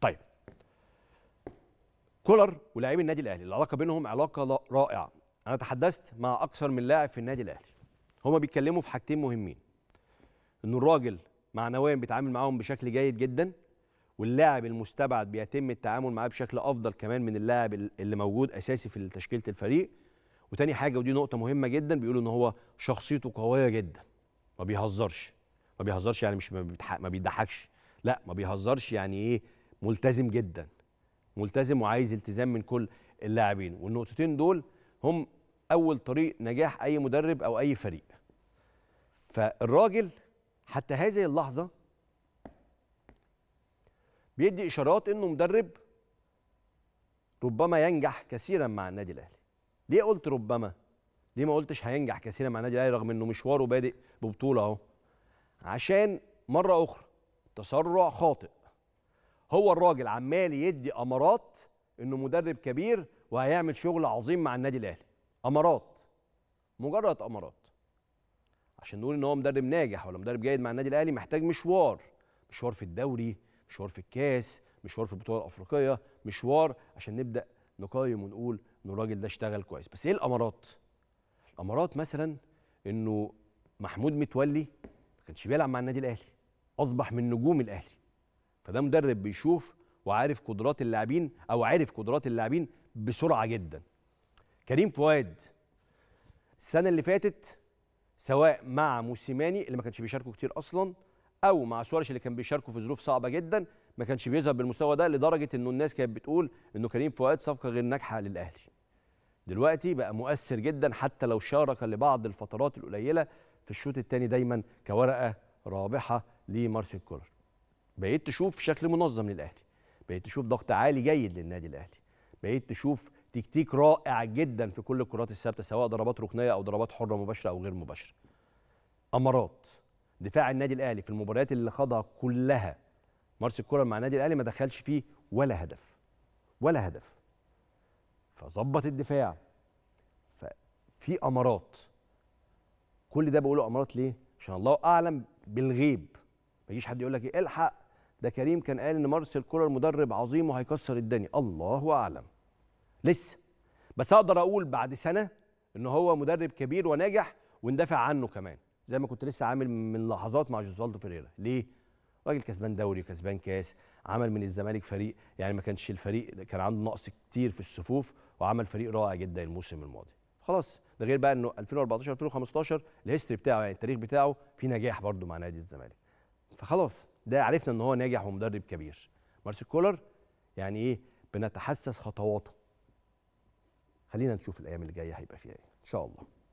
طيب كولر ولاعبي النادي الاهلي العلاقه بينهم علاقه رائعه انا تحدثت مع اكثر من لاعب في النادي الاهلي هما بيتكلموا في حاجتين مهمين ان الراجل معنويا بيتعامل معاهم بشكل جيد جدا واللاعب المستبعد بيتم التعامل معاه بشكل افضل كمان من اللاعب اللي موجود اساسي في تشكيله الفريق وتاني حاجه ودي نقطه مهمه جدا بيقولوا ان هو شخصيته قويه جدا ما بيهزرش ما بيهزرش يعني مش ما بيضحكش لا ما بيهزرش يعني ايه ملتزم جدا ملتزم وعايز التزام من كل اللاعبين والنقطتين دول هم اول طريق نجاح اي مدرب او اي فريق فالراجل حتى هذه اللحظه بيدي اشارات انه مدرب ربما ينجح كثيرا مع النادي الاهلي ليه قلت ربما ليه ما قلتش هينجح كثيرا مع النادي الاهلي رغم انه مشواره بادئ ببطوله اهو عشان مره اخرى تسرع خاطئ هو الراجل عمال يدي امارات انه مدرب كبير وهيعمل شغل عظيم مع النادي الاهلي امارات مجرد امارات عشان نقول ان هو مدرب ناجح ولا مدرب جيد مع النادي الاهلي محتاج مشوار مشوار في الدوري مشوار في الكاس مشوار في البطوله الافريقيه مشوار عشان نبدا نقيم ونقول ان الراجل ده اشتغل كويس بس ايه الامارات الامارات مثلا انه محمود متولي ما كانش بيلعب مع النادي الاهلي اصبح من نجوم الاهلي فده مدرب بيشوف وعارف قدرات اللاعبين او عارف قدرات اللاعبين بسرعه جدا كريم فؤاد السنه اللي فاتت سواء مع موسيماني اللي ما كانش بيشاركه كتير اصلا او مع سوارش اللي كان بيشاركه في ظروف صعبه جدا ما كانش بيظهر بالمستوى ده لدرجه انه الناس كانت بتقول انه كريم فؤاد صفقه غير ناجحه للاهلي دلوقتي بقى مؤثر جدا حتى لو شارك لبعض الفترات القليله في الشوط الثاني دايما كورقه رابحه لمارسيل كولر بقيت تشوف شكل منظم للاهلي بقيت تشوف ضغط عالي جيد للنادي الاهلي بقيت تشوف تكتيك رائع جدا في كل الكرات الثابته سواء ضربات ركنيه او ضربات حره مباشره او غير مباشره امارات دفاع النادي الاهلي في المباريات اللي خاضها كلها مارس الكره مع النادي الاهلي ما دخلش فيه ولا هدف ولا هدف فظبط الدفاع ففي امارات كل ده بقوله امارات ليه عشان الله اعلم بالغيب ما يجيش حد يقول لك إيه، الحق ده كريم كان قال ان مارسيل كولر مدرب عظيم وهيكسر الدنيا الله اعلم لسه بس اقدر اقول بعد سنه ان هو مدرب كبير وناجح وندافع عنه كمان زي ما كنت لسه عامل من لحظات مع جوزالدو فيريرا ليه راجل كسبان دوري وكسبان كاس عمل من الزمالك فريق يعني ما كانش الفريق كان عنده نقص كتير في الصفوف وعمل فريق رائع جدا الموسم الماضي خلاص ده غير بقى انه 2014 2015 الهيستوري بتاعه يعني التاريخ بتاعه في نجاح برضه مع نادي الزمالك فخلاص ده عرفنا ان هو ناجح ومدرب كبير مارسيل كولر يعني ايه بنتحسس خطواته خلينا نشوف الايام اللي جايه هيبقى فيها ايه ان شاء الله